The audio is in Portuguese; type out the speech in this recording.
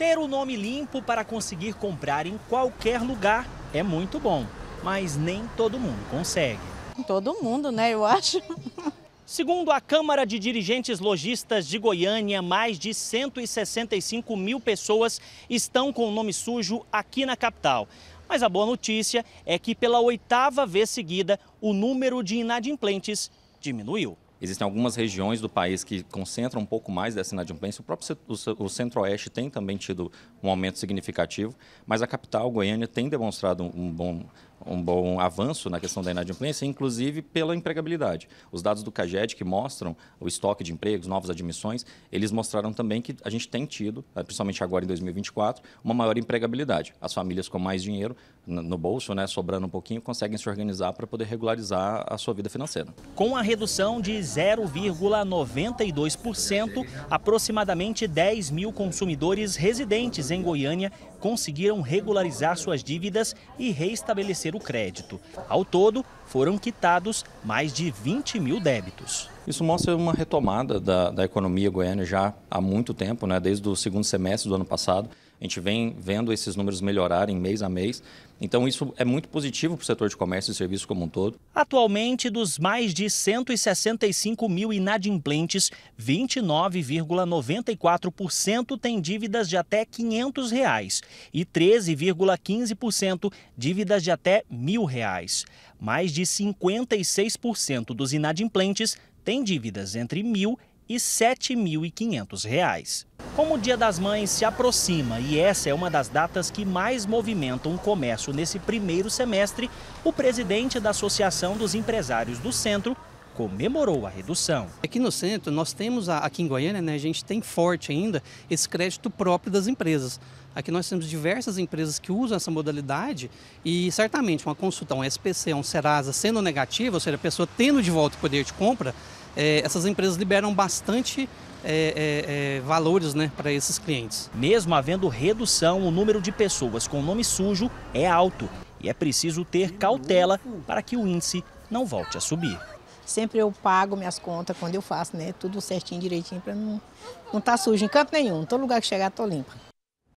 Ter o nome limpo para conseguir comprar em qualquer lugar é muito bom, mas nem todo mundo consegue. Todo mundo, né? Eu acho. Segundo a Câmara de Dirigentes Logistas de Goiânia, mais de 165 mil pessoas estão com o nome sujo aqui na capital. Mas a boa notícia é que, pela oitava vez seguida, o número de inadimplentes diminuiu. Existem algumas regiões do país que concentram um pouco mais dessa inadimplência. O próprio o Centro-Oeste tem também tido um aumento significativo, mas a capital, Goiânia, tem demonstrado um bom, um bom avanço na questão da inadimplência, inclusive pela empregabilidade. Os dados do CAGED que mostram o estoque de empregos, novas admissões, eles mostraram também que a gente tem tido, eh, principalmente agora em 2024, uma maior empregabilidade. As famílias com mais dinheiro no bolso, né, sobrando um pouquinho, conseguem se organizar para poder regularizar a sua vida financeira. Com a redução de 0,92%, aproximadamente 10 mil consumidores residentes em Goiânia conseguiram regularizar suas dívidas e reestabelecer o crédito. Ao todo, foram quitados mais de 20 mil débitos. Isso mostra uma retomada da, da economia goiana já há muito tempo, né? desde o segundo semestre do ano passado. A gente vem vendo esses números melhorarem mês a mês. Então, isso é muito positivo para o setor de comércio e serviços como um todo. Atualmente, dos mais de 165 mil inadimplentes, 29,94% têm dívidas de até R$ 500 reais, e 13,15% dívidas de até R$ 1.000. Reais. Mais de 56% dos inadimplentes têm dívidas entre R$ 1.000 e R$ 7.500. Como o Dia das Mães se aproxima e essa é uma das datas que mais movimentam o comércio nesse primeiro semestre, o presidente da Associação dos Empresários do Centro comemorou a redução. Aqui no centro, nós temos, aqui em Goiânia, né, a gente tem forte ainda esse crédito próprio das empresas. Aqui nós temos diversas empresas que usam essa modalidade e certamente uma consulta, um SPC, um Serasa sendo negativa, ou seja, a pessoa tendo de volta o poder de compra, é, essas empresas liberam bastante é, é, é, valores né, para esses clientes. Mesmo havendo redução, o número de pessoas com nome sujo é alto e é preciso ter cautela para que o índice não volte a subir. Sempre eu pago minhas contas quando eu faço, né? Tudo certinho, direitinho, para não estar não tá sujo em canto nenhum. Todo lugar que chegar, estou limpa.